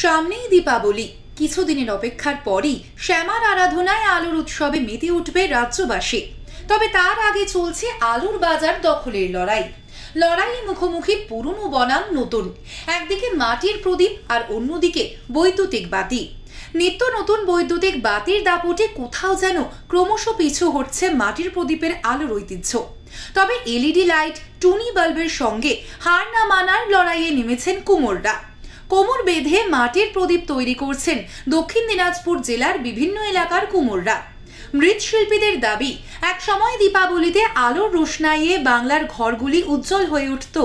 সামনেই দীপাবলি কিছুদিনের অপেক্ষার পরই শ্যামার আরাধনায় আলোর উৎসবে মেতে উঠবে রাজ্যবাসী তবে তার আগে চলছে আলুর বাজার দখলের লড়াই লড়াইয়ে মুখোমুখি পুরনো বনাম নতুন একদিকে মাটির প্রদীপ আর অন্যদিকে বৈদ্যুতিক বাতি নিত্য নতুন বৈদ্যুতিক বাতির দাপটে কোথাও যেন ক্রমশ পিছু হচ্ছে মাটির প্রদীপের আলোর ঐতিহ্য তবে এলইডি লাইট টুনি বাল্বের সঙ্গে হার না মানার লড়াইয়ে নেমেছেন কুমোররা কোমর বেঁধে মাটির প্রদীপ তৈরি করছেন দক্ষিণ দিনাজপুর জেলার বিভিন্ন এলাকার কুমোররা মৃৎশিল্পীদের দাবি এক সময় দীপাবলিতে আলোর রোশনাইয়ে বাংলার ঘরগুলি উজ্জ্বল হয়ে উঠত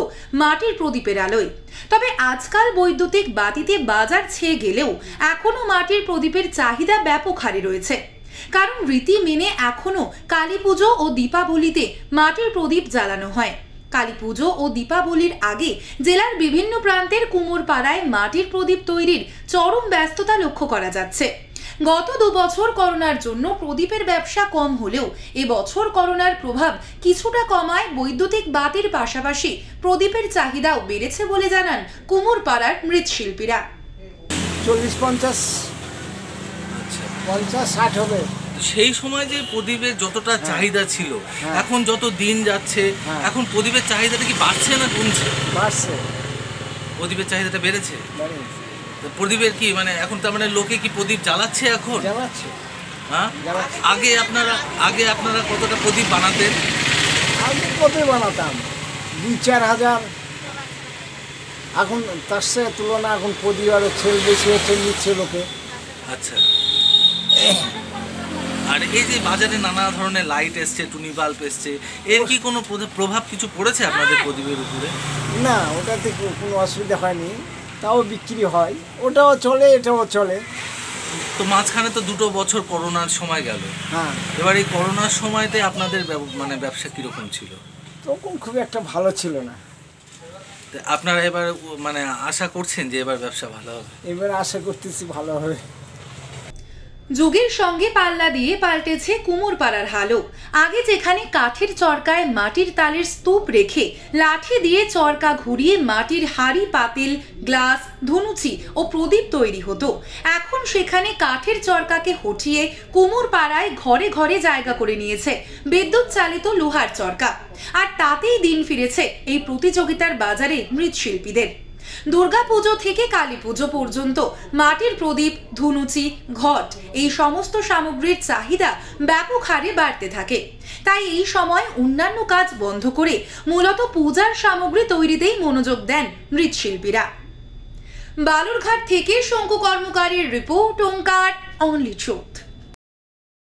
মাটির প্রদীপের আলোয় তবে আজকাল বৈদ্যুতিক বাতিতে বাজার ছেয়ে গেলেও এখনও মাটির প্রদীপের চাহিদা ব্যাপক হারে রয়েছে কারণ রীতি মেনে এখনও কালী পুজো ও দীপাবলিতে মাটির প্রদীপ জ্বালানো হয় কালী পুজো ও দীপাবলির আগে জেলার বিভিন্ন প্রান্তের কুমোর পাড়ায় মাটির প্রদীপ তৈরির চরম ব্যস্ততা লক্ষ্য করা যাচ্ছে গত দুবছর করোনার জন্য প্রদীপের ব্যবসা কম হলেও এবছর করোনার প্রভাব কিছুটা কমায় বৈদ্যুতিক বাতির পাশাপাশি প্রদীপের চাহিদাও বেড়েছে বলে জানান কুমোর পাড়ার মৃৎশিল্পীরা চল্লিশ পঞ্চাশ পঞ্চাশ ষাট হবে সেই সময় যে প্রদীপের যতটা হ্যাঁ। চাহিদা ছিল হ্যাঁ। এখন যত দিন যাচ্ছে হ্যাঁ। এখন প্রদীপের চাহিদাটা কি বাড়ছে না কমছে বাড়ছে প্রদীপের চাহিদাটা বেড়েছে প্রদীপের কি মানে এখন তার মানে লোকে কি প্রদীপ জ্বালাচ্ছে এখন জ্বালাচ্ছে হ্যাঁ আগে আপনারা আগে আপনারা কতটা প্রদীপ বানাতেন আমি কবে বানাতাম দুই চার হাজার এখন তার সাথে তুলনা এখন প্রদীপ আরো ছেড়ে বেশি হচ্ছে নিচ্ছে লোকে আচ্ছা আর এই যে বাজারে নানা ধরনের লাইট এসছে টুনি বাল্ব এসছে এর কি কোনো প্রভাব কিছু পড়েছে আপনাদের হ্যাঁ। প্রদীপের উপরে না ওটাতে কোনো অসুবিধা হয়নি তাও বিক্রি হয় ওটাও চলে এটাও চলে তো মাঝখানে তো দুটো বছর করোনার সময় গেল হ্যাঁ এবার এই করোনার সময়তে আপনাদের মানে ব্যবসা কীরকম ছিল তখন খুব একটা ভালো ছিল না আপনারা এবার মানে আশা করছেন যে এবার ব্যবসা ভালো হবে এবার আশা করতেছি ভালো হবে যুগের সঙ্গে পাল্লা দিয়ে পাল্টেছে পাড়ার হালও আগে যেখানে কাঠের চরকায় মাটির তালের স্তূপ রেখে লাঠি দিয়ে চরকা ঘুরিয়ে মাটির হাড়ি পাতিল গ্লাস ধনুচি ও প্রদীপ তৈরি হতো এখন সেখানে কাঠের চরকাকে হটিয়ে পাড়ায় ঘরে ঘরে জায়গা করে নিয়েছে বিদ্যুৎ চালিত লোহার চরকা আর তাতেই দিন ফিরেছে এই প্রতিযোগিতার বাজারে মৃৎশিল্পীদের দুর্গাপুজো থেকে কালী পুজো পর্যন্ত মাটির প্রদীপ ধুনুচি ঘট এই সমস্ত সামগ্রীর চাহিদা ব্যাপক হারে বাড়তে থাকে তাই এই সময় অন্যান্য কাজ বন্ধ করে মূলত পূজার সামগ্রী তৈরিতেই মনোযোগ দেন মৃৎশিল্পীরা বালুরঘাট থেকে শঙ্কু কর্মকারীর রিপোর্ট ওঙ্কার অনলি ট্রুথ